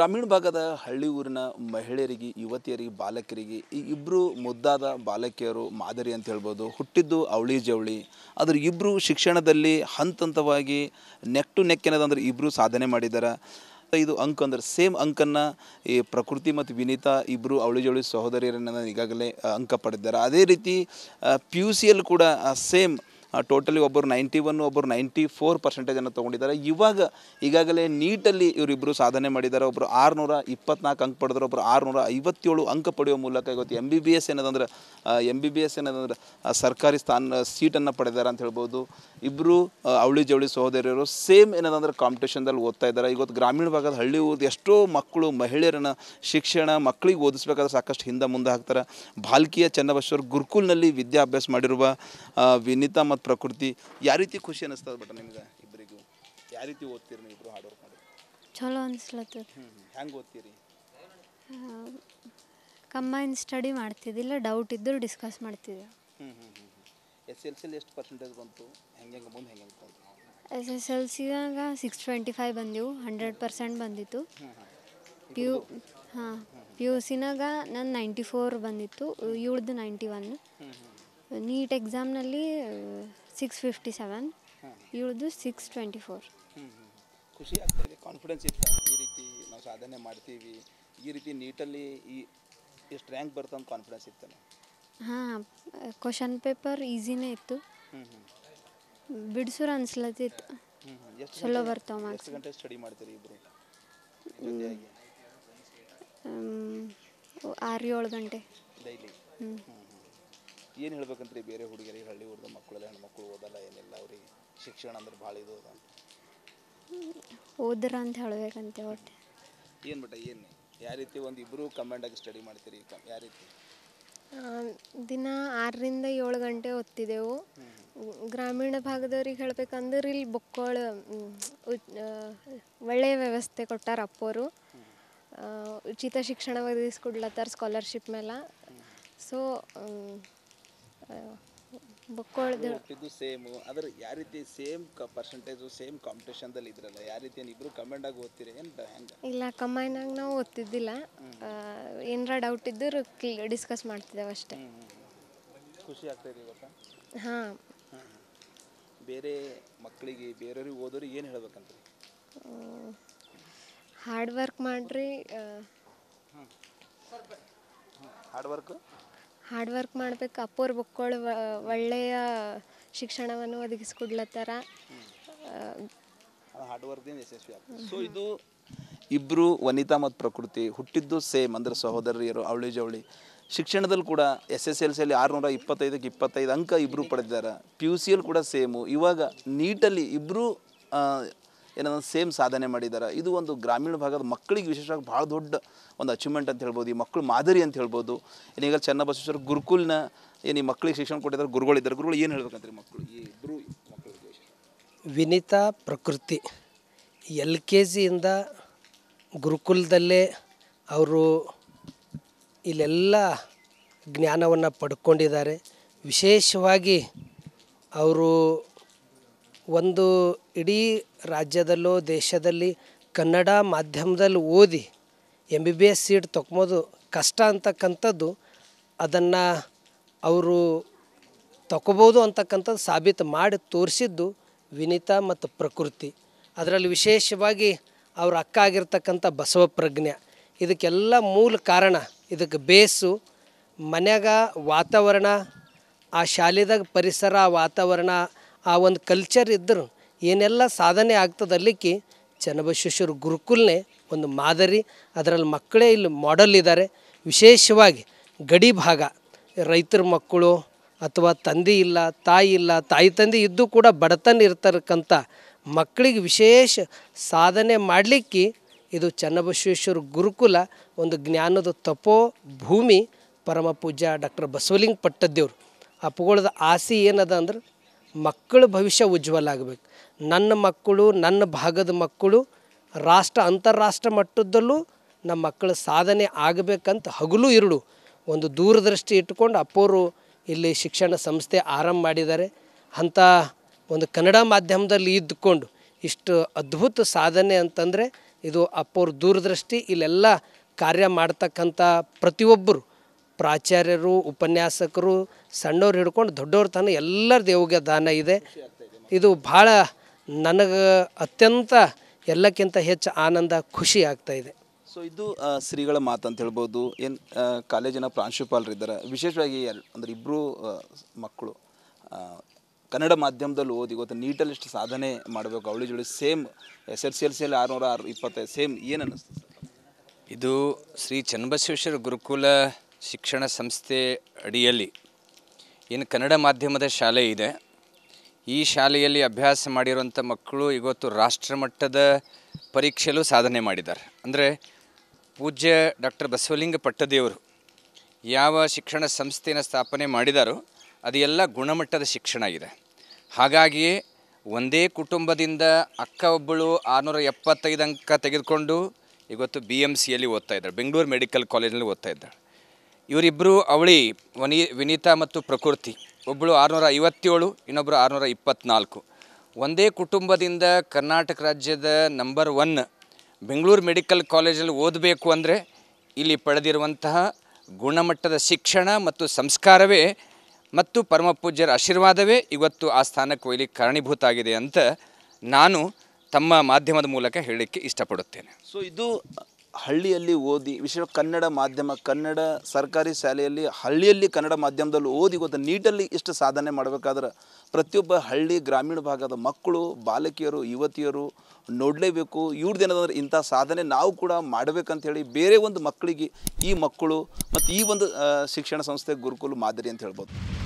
ಗ್ರಾಮೀಣ ಭಾಗದ ಹಳ್ಳಿ ಊರಿನ ಮಹಿಳೆಯರಿಗೆ ಯುವತಿಯರಿಗೆ ಬಾಲಕಿಯರಿಗೆ ಈ ಇಬ್ಬರು ಮುದ್ದಾದ ಬಾಲಕಿಯರು ಮಾದರಿ ಅಂತ ಹೇಳ್ಬೋದು ಹುಟ್ಟಿದ್ದು ಅವಳಿ ಜವಳಿ ಆದರೆ ಇಬ್ಬರು ಶಿಕ್ಷಣದಲ್ಲಿ ಹಂತ ಹಂತವಾಗಿ ನೆಕ್ ಟು ನೆಕ್ ಇಬ್ಬರು ಸಾಧನೆ ಮಾಡಿದ್ದಾರೆ ಇದು ಅಂಕ ಅಂದರೆ ಸೇಮ್ ಅಂಕನ್ನು ಈ ಪ್ರಕೃತಿ ಮತ್ತು ವಿನೀತಾ ಇಬ್ಬರು ಅವಳಿ ಜವಳಿ ಸಹೋದರಿಯರನ್ನ ಈಗಾಗಲೇ ಅಂಕ ಪಡೆದಿದ್ದಾರೆ ಅದೇ ರೀತಿ ಪಿ ಯು ಸಿಯಲ್ಲಿ ಕೂಡ ಸೇಮ್ ಟೋಟಲಿ ಒಬ್ಬರು ನೈಂಟಿ ಒನ್ ಒಬ್ಬರು ನೈಂಟಿ ಫೋರ್ ಪರ್ಸೆಂಟೇಜನ್ನು ತೊಗೊಂಡಿದ್ದಾರೆ ಇವಾಗ ಈಗಾಗಲೇ ನೀಟಲ್ಲಿ ಇವರಿಬ್ಬರು ಸಾಧನೆ ಮಾಡಿದ್ದಾರೆ ಒಬ್ಬರು ಆರುನೂರ ಇಪ್ಪತ್ನಾಲ್ಕು ಅಂಕ ಪಡೆದ್ರು ಒಬ್ಬರು ಆರುನೂರ ಐವತ್ತೇಳು ಅಂಕ ಪಡೆಯುವ ಮೂಲಕ ಇವತ್ತು ಎಮ್ ಬಿ ಬಿ ಎಸ್ ಏನದಂದ್ರೆ ಎಮ್ ಬಿ ಬಿ ಎಸ್ ಏನದಂದ್ರೆ ಸರ್ಕಾರಿ ಸ್ಥಾನ ಸೀಟನ್ನು ಪಡೆದಾರೆ ಅಂತ ಹೇಳ್ಬೋದು ಇಬ್ಬರು ಅವಳಿ ಜವಳಿ ಸಹೋದರಿಯರು ಸೇಮ್ ಏನದಂದ್ರೆ ಕಾಂಪಿಟೇಷನ್ದಲ್ಲಿ ಓದ್ತಾ ಇದ್ದಾರೆ ಇವತ್ತು ಗ್ರಾಮೀಣ ಭಾಗದ ಹಳ್ಳಿ ಓದಿ ಎಷ್ಟೋ ಮಕ್ಕಳು ಮಹಿಳೆಯರನ್ನು ಶಿಕ್ಷಣ ಮಕ್ಕಳಿಗೆ ಓದಿಸ್ಬೇಕಾದ್ರೆ ಸಾಕಷ್ಟು ಹಿಂದೆ ಮುಂದೆ ಹಾಕ್ತಾರೆ ಬಾಲ್ಕಿಯ ಚನ್ನಬಸವರ್ ಗುರುಕುಲ್ನಲ್ಲಿ ವಿದ್ಯಾಭ್ಯಾಸ ಮಾಡಿರುವ ವಿನಿತಾ ಮತ್ತು ಪ್ರಕೃತಿ ಯಾವ ರೀತಿ ಖುಷಿ ಅನಿಸ್ತದ ಬಟ್ ನಿಮ್ಗೆ ಇಬ್ಬರಿಗೂ ಯಾವ ರೀತಿ ಓದ್ತೀರಿ ನೀವು ಇಬ್ಬರು ಹಾರ್ಡ್ ವರ್ಕ್ ಮಾಡಿ ಚಲೋ ಅನಿಸ್ಲತ್ತದ ಹೆಂಗೆ ಓದ್ತೀರಿ ಕಂಬೈನ್ ಸ್ಟಡಿ ಇಲ್ಲ ಡೌಟ್ ಇದ್ದರೂ ಡಿಸ್ಕಸ್ ಮಾಡ್ತಿದ್ದೆ ಹ್ಞೂ ಹ್ಞೂ ಎಸ್ ಎಲ್ ಎಷ್ಟು ಪರ್ಸೆಂಟೇಜ್ ಬಂತು ಹೆಂಗೆ ಹೆಂಗೆ ಮುಂದೆ ಹೆಂಗೆ ಹೆಂಗೆ ಎಸ್ ಎಸ್ ಎಲ್ ಸಿಯಾಗ ಸಿಕ್ಸ್ ಟ್ವೆಂಟಿ ಫೈವ್ ಬಂದೆವು ಹಂಡ್ರೆಡ್ ಪರ್ಸೆಂಟ್ ಬಂದಿತ್ತು ಪಿ ಯು ಹಾಂ ಪಿ ಯು ಸಿನಾಗ ನನ್ನ ನೈಂಟಿ ಫೋರ್ ಬಂದಿತ್ತು ಇವಳ್ದು ನೈಂಟಿ ಒನ್ ನೀಟ್ ಎಕ್ಸಾಮ್ನಲ್ಲಿ ಸಿಕ್ಸ್ ಫಿಫ್ಟಿ ಸೆವೆನ್ ಇವಳದು ಸಿಕ್ಸ್ ಟ್ವೆಂಟಿ ಫೋರ್ ಖುಷಿ ಆಗ್ತದೆ ಕಾನ್ಫಿಡೆನ್ಸ್ ಇತ್ತು ಈ ರೀತಿ ನಾವು ಸಾಧನೆ ಮಾಡ್ತೀವಿ ಈ ರೀತಿ ನೀಟಲ್ಲಿ ಈ ಎಷ್ಟು ರ್ಯಾಂಕ್ ಅಂತ ಕಾನ್ಫಿಡೆನ್ಸ್ ಇತ್ತು ಹಾಂ ಕ್ವಶನ್ ಪೇಪರ್ ಈಸಿನೇ ಇತ್ತು ಬಿಡಿಸೋರು ಅನ್ಸ್ಲತ್ತಿತ್ತು ಚಲೋ ಬರ್ತಾವ ಮಾರ್ಕ್ಸ್ ಗಂಟೆ ಸ್ಟಡಿ ಮಾಡ್ತೀರಿ ಇಬ್ಬರು ಆರು ಏಳು ಗಂಟೆ ಡೈಲಿ ಏನು ಹೇಳ್ಬೇಕಂತ್ರಿ ಬೇರೆ ಹುಡುಗಿಯರಿಗೆ ಹಳ್ಳಿ ಊರ್ದ ಮಕ್ಕಳೆಲ್ಲ ಹೆಣ್ಮಕ್ಳು ಓದಲ್ಲ ಏನಿಲ್ಲ ಅವ್ರಿಗೆ ಶಿಕ್ಷಣ ಅಂದ್ರೆ ಭಾಳ ಇದು ಅದ ಓದ್ರ ಅಂತ ಹೇಳ್ಬೇಕಂತೆ ಒಟ್ಟು ಏನು ಬೇಟ ಏನು ಯಾವ ರೀತಿ ಒಂದು ಇಬ್ಬರು ಆಗಿ ಸ್ಟಡಿ ಮಾಡ್ತೀರಿ ಯಾವ ರೀತಿ ದಿನ ಆರರಿಂದ ಏಳು ಗಂಟೆ ಓದ್ತಿದ್ದೆವು ಗ್ರಾಮೀಣ ಭಾಗದವ್ರಿಗೆ ಹೇಳ್ಬೇಕಂದ್ರೆ ಇಲ್ಲಿ ಬೊಕ್ಕಳು ಒಳ್ಳೆಯ ವ್ಯವಸ್ಥೆ ಕೊಟ್ಟಾರ ಅಪ್ಪೋರು ಉಚಿತ ಶಿಕ್ಷಣ ಒದಗಿಸ್ಕೊಡ್ಲತ್ತಾರ ಸ್ಕಾಲರ್ಶಿಪ್ ಮೇಲೆ ಸೊ ಬಕ್ಕೋಳ್ದು ಇದು ಸೇಮ್ ಆದ್ರೆ ಯಾವ ರೀತಿ ಸೇಮ್ ಪರ್ಸೆಂಟೇಜು ಸೇಮ್ ಕಾಂಪಿಟೇಷನ್ದಲ್ಲಿ ಇದ್ರಲ್ಲ ಯಾವ ರೀತಿ ಇಬ್ರು ಕಮೆಂಡ್ ಆಗಿ ಓದ್ತೀರಿ ಏನು ಇಲ್ಲ ಕಮೈನ್ ಆಗಿ ನಾವು ಓದ್ತಿದ್ದಿಲ್ಲ ಏನರ ಡೌಟ್ ಇದ್ದರೂ ಡಿಸ್ಕಸ್ ಮಾಡ್ತಿದ್ದೇವೆ ಅಷ್ಟೇ ಖುಷಿ ಆಗ್ತದೆ ಇವತ್ತು ಹಾಂ ಬೇರೆ ಮಕ್ಕಳಿಗೆ ಬೇರೆಯವ್ರಿಗೆ ಓದೋರಿಗೆ ಏನು ಹೇಳ್ಬೇಕಂತ ಹಾರ್ಡ್ ವರ್ಕ್ ಮಾಡಿರಿ ಹಾರ್ಡ್ ವರ್ಕ್ ಹಾರ್ಡ್ ವರ್ಕ್ ಮಾಡ್ಬೇಕು ಅಪ್ಪೋರ್ ಬುಕ್ಕಳು ಒಳ್ಳೆಯ ಶಿಕ್ಷಣವನ್ನು ಒದಗಿಸ್ಕೊಡ್ಲತ್ತಾರ ಹಾರ್ಡ್ ಸೊ ಇದು ಇಬ್ರು ವನಿತಾ ಮತ್ತು ಪ್ರಕೃತಿ ಹುಟ್ಟಿದ್ದು ಸೇಮ್ ಅಂದರೆ ಸಹೋದರಿಯರು ಅವಳಿ ಜವಳಿ ಶಿಕ್ಷಣದಲ್ಲಿ ಕೂಡ ಎಸ್ ಎಸ್ ಎಲ್ ಸಿಯಲ್ಲಿ ಆರುನೂರ ಇಪ್ಪತ್ತೈದಕ್ಕೆ ಇಪ್ಪತ್ತೈದು ಅಂಕ ಇಬ್ಬರು ಪಡೆದಿದ್ದಾರೆ ಪಿ ಯು ಸಿಯಲ್ಲಿ ಕೂಡ ಸೇಮು ಇವಾಗ ನೀಟಲ್ಲಿ ಇಬ್ಬರು ಏನಂದ್ರೆ ಸೇಮ್ ಸಾಧನೆ ಮಾಡಿದ್ದಾರೆ ಇದು ಒಂದು ಗ್ರಾಮೀಣ ಭಾಗದ ಮಕ್ಕಳಿಗೆ ವಿಶೇಷವಾಗಿ ಭಾಳ ದೊಡ್ಡ ಒಂದು ಅಚೀವ್ಮೆಂಟ್ ಅಂತ ಹೇಳ್ಬೋದು ಈ ಮಕ್ಕಳು ಮಾದರಿ ಅಂತ ಹೇಳ್ಬೋದು ಏನೀಗ ಚನ್ನಬಸವೇಶ್ವರ ಗುರುಕುಲ್ನ ಏನು ಈ ಮಕ್ಕಳಿಗೆ ಶಿಕ್ಷಣ ಕೊಟ್ಟಿದ್ದಾರೆ ಗುರುಗಳಿದ್ದಾರೆ ಗುರುಗಳು ಏನು ಹೇಳ್ಬೇಕಂತ ಮಕ್ಕಳು ಈ ಇಬ್ಬರು ವಿನಿತಾ ಪ್ರಕೃತಿ ಎಲ್ ಕೆ ಜಿಯಿಂದ ಗುರುಕುಲದಲ್ಲೇ ಅವರು ಇಲ್ಲೆಲ್ಲ ಜ್ಞಾನವನ್ನು ಪಡ್ಕೊಂಡಿದ್ದಾರೆ ವಿಶೇಷವಾಗಿ ಅವರು ಒಂದು ಇಡೀ ರಾಜ್ಯದಲ್ಲೋ ದೇಶದಲ್ಲಿ ಕನ್ನಡ ಮಾಧ್ಯಮದಲ್ಲಿ ಓದಿ M B B S seat ತೊಕೊಬೋದು ಕಷ್ಟ ಅಂತಕ್ಕಂಥದ್ದು ಅದನ್ನು ಅವರು ತೊಗೊಬೋದು ಅಂತಕ್ಕಂಥದ್ದು ಸಾಬೀತು ಮಾಡಿ ತೋರಿಸಿದ್ದು ವಿನೀತ ಮತ್ತು ಪ್ರಕೃತಿ ಅದರಲ್ಲಿ ವಿಶೇಷವಾಗಿ ಅವ್ರ ಅಕ್ಕ ಆಗಿರ್ತಕ್ಕಂಥ ಬಸವ ಪ್ರಜ್ಞೆ ಇದಕ್ಕೆಲ್ಲ ಮೂಲ ಕಾರಣ ಇದಕ್ಕೆ ಬೇಸು ಮನ್ಯಾಗ ವಾತಾವರಣ ಆ ಶಾಲೆದಾಗ ಪರಿಸರ ವಾತಾವರಣ ಆ ಒಂದು ಕಲ್ಚರ್ ಇದ್ದರೂ ಏನೆಲ್ಲ ಸಾಧನೆ ಅಲ್ಲಿಕ್ಕೆ ಚನ್ನಬಸವೇಶ್ವರ ಗುರುಕುಲ್ನೇ ಒಂದು ಮಾದರಿ ಅದರಲ್ಲಿ ಮಕ್ಕಳೇ ಇಲ್ಲಿ ಮಾಡಲ್ ಇದ್ದಾರೆ ವಿಶೇಷವಾಗಿ ಗಡಿ ಭಾಗ ರೈತರ ಮಕ್ಕಳು ಅಥವಾ ತಂದೆ ಇಲ್ಲ ತಾಯಿ ಇಲ್ಲ ತಾಯಿ ತಂದೆ ಇದ್ದು ಕೂಡ ಬಡತನ ಇರ್ತಕ್ಕಂಥ ಮಕ್ಕಳಿಗೆ ವಿಶೇಷ ಸಾಧನೆ ಮಾಡಲಿಕ್ಕೆ ಇದು ಚನ್ನಬಸವೇಶ್ವರ ಗುರುಕುಲ ಒಂದು ಜ್ಞಾನದ ತಪೋ ಭೂಮಿ ಪರಮ ಪೂಜ್ಯ ಡಾಕ್ಟರ್ ಬಸವಲಿಂಗ ಆ ಪುಗೋಳದ ಆಸೆ ಏನದ ಅಂದ್ರೆ ಮಕ್ಕಳ ಭವಿಷ್ಯ ಉಜ್ವಲ ಆಗ್ಬೇಕು ನನ್ನ ಮಕ್ಕಳು ನನ್ನ ಭಾಗದ ಮಕ್ಕಳು ರಾಷ್ಟ್ರ ಅಂತಾರಾಷ್ಟ್ರ ಮಟ್ಟದಲ್ಲೂ ನಮ್ಮ ಮಕ್ಕಳ ಸಾಧನೆ ಆಗಬೇಕಂತ ಹಗಲು ಇರುಳು ಒಂದು ದೂರದೃಷ್ಟಿ ಇಟ್ಕೊಂಡು ಅಪ್ಪೋರು ಇಲ್ಲಿ ಶಿಕ್ಷಣ ಸಂಸ್ಥೆ ಆರಂಭ ಮಾಡಿದ್ದಾರೆ ಅಂಥ ಒಂದು ಕನ್ನಡ ಮಾಧ್ಯಮದಲ್ಲಿ ಇದ್ದುಕೊಂಡು ಇಷ್ಟು ಅದ್ಭುತ ಸಾಧನೆ ಅಂತಂದರೆ ಇದು ಅಪ್ಪೋರು ದೂರದೃಷ್ಟಿ ಇಲ್ಲೆಲ್ಲ ಕಾರ್ಯ ಮಾಡ್ತಕ್ಕಂಥ ಪ್ರತಿಯೊಬ್ಬರು ಪ್ರಾಚಾರ್ಯರು ಉಪನ್ಯಾಸಕರು ಸಣ್ಣವ್ರು ಹಿಡ್ಕೊಂಡು ದೊಡ್ಡವ್ರ ತನ ಎಲ್ಲರ ದೇವಿಗೆ ದಾನ ಇದೆ ಇದು ಭಾಳ ನನಗೆ ಅತ್ಯಂತ ಎಲ್ಲಕ್ಕಿಂತ ಹೆಚ್ಚು ಆನಂದ ಖುಷಿ ಆಗ್ತಾ ಇದೆ ಸೊ ಇದು ಶ್ರೀಗಳ ಮಾತಂತ ಹೇಳ್ಬೋದು ಏನು ಕಾಲೇಜಿನ ಪ್ರಾಂಶುಪಾಲರು ಇದ್ದಾರೆ ವಿಶೇಷವಾಗಿ ಎಲ್ ಅಂದರೆ ಇಬ್ಬರು ಮಕ್ಕಳು ಕನ್ನಡ ಮಾಧ್ಯಮದಲ್ಲಿ ಓದಿ ಇವತ್ತು ನೀಟಲ್ಲಿ ಸಾಧನೆ ಮಾಡಬೇಕು ಅವಳಿ ಜೋಡಿ same S L C L C ಎಲ್ಲಿ ಆರುನೂರ ಆರು ಇಪ್ಪತ್ತೈದು ಸೇಮ್ ಏನು ಅನ್ನಿಸ್ತು ಇದು ಶ್ರೀ ಚನ್ನಬಸವೇಶ್ವರ ಗುರುಕುಲ ಶಿಕ್ಷಣ ಸಂಸ್ಥೆ ಅಡಿಯಲ್ಲಿ ಏನು ಕನ್ನಡ ಮಾಧ್ಯಮದ ಶಾಲೆ ಇದೆ ಈ ಶಾಲೆಯಲ್ಲಿ ಅಭ್ಯಾಸ ಮಾಡಿರುವಂಥ ಮಕ್ಕಳು ಇವತ್ತು ರಾಷ್ಟ್ರಮಟ್ಟದ ಪರೀಕ್ಷೆಯಲ್ಲೂ ಸಾಧನೆ ಮಾಡಿದ್ದಾರೆ ಅಂದರೆ ಪೂಜ್ಯ ಡಾಕ್ಟರ್ ಬಸವಲಿಂಗ ಪಟ್ಟದೇವರು ಯಾವ ಶಿಕ್ಷಣ ಸಂಸ್ಥೆಯನ್ನು ಸ್ಥಾಪನೆ ಮಾಡಿದಾರೋ ಅದು ಎಲ್ಲ ಗುಣಮಟ್ಟದ ಶಿಕ್ಷಣ ಇದೆ ಹಾಗಾಗಿಯೇ ಒಂದೇ ಕುಟುಂಬದಿಂದ ಅಕ್ಕ ಒಬ್ಬಳು ಆರುನೂರ ಎಪ್ಪತ್ತೈದು ಅಂಕ ತೆಗೆದುಕೊಂಡು ಇವತ್ತು ಬಿ ಎಮ್ ಸಿಯಲ್ಲಿ ಓದ್ತಾ ಇದ್ದಾಳೆ ಬೆಂಗಳೂರು ಮೆಡಿಕಲ್ ಕಾಲೇಜಲ್ಲಿ ಓದ್ತಾ ಇದ್ದಾಳೆ ಇವರಿಬ್ಬರು ಅವಳಿ ವನಿ ವಿನೀತಾ ಮತ್ತು ಪ್ರಕೃತಿ ಒಬ್ಬಳು ಆರುನೂರ ಐವತ್ತೇಳು ಇನ್ನೊಬ್ಬರು ಆರುನೂರ ಇಪ್ಪತ್ತ್ನಾಲ್ಕು ಒಂದೇ ಕುಟುಂಬದಿಂದ ಕರ್ನಾಟಕ ರಾಜ್ಯದ ನಂಬರ್ ಒನ್ ಬೆಂಗಳೂರು ಮೆಡಿಕಲ್ ಕಾಲೇಜಲ್ಲಿ ಓದಬೇಕು ಅಂದರೆ ಇಲ್ಲಿ ಪಡೆದಿರುವಂತಹ ಗುಣಮಟ್ಟದ ಶಿಕ್ಷಣ ಮತ್ತು ಸಂಸ್ಕಾರವೇ ಮತ್ತು ಪರಮಪೂಜ್ಯರ ಆಶೀರ್ವಾದವೇ ಇವತ್ತು ಆ ಸ್ಥಾನಕ್ಕೆ ಒಯ್ಲಿ ಕಾರಣೀಭೂತ ಆಗಿದೆ ಅಂತ ನಾನು ತಮ್ಮ ಮಾಧ್ಯಮದ ಮೂಲಕ ಹೇಳಲಿಕ್ಕೆ ಇಷ್ಟಪಡುತ್ತೇನೆ ಸೊ ಇದು ಹಳ್ಳಿಯಲ್ಲಿ ಓದಿ ವಿಶೇಷ ಕನ್ನಡ ಮಾಧ್ಯಮ ಕನ್ನಡ ಸರ್ಕಾರಿ ಶಾಲೆಯಲ್ಲಿ ಹಳ್ಳಿಯಲ್ಲಿ ಕನ್ನಡ ಮಾಧ್ಯಮದಲ್ಲಿ ಓದಿ ಗೊತ್ತ ನೀಟಲ್ಲಿ ಇಷ್ಟು ಸಾಧನೆ ಮಾಡಬೇಕಾದ್ರೆ ಪ್ರತಿಯೊಬ್ಬ ಹಳ್ಳಿ ಗ್ರಾಮೀಣ ಭಾಗದ ಮಕ್ಕಳು ಬಾಲಕಿಯರು ಯುವತಿಯರು ನೋಡಲೇಬೇಕು ಇವ್ರದ್ದು ಏನದಂದ್ರೆ ಇಂಥ ಸಾಧನೆ ನಾವು ಕೂಡ ಮಾಡಬೇಕಂಥೇಳಿ ಹೇಳಿ ಬೇರೆ ಒಂದು ಮಕ್ಕಳಿಗೆ ಈ ಮಕ್ಕಳು ಮತ್ತು ಈ ಒಂದು ಶಿಕ್ಷಣ ಸಂಸ್ಥೆ ಗುರುಕುಲ ಮಾದರಿ ಅಂತ ಹೇಳ್ಬೋದು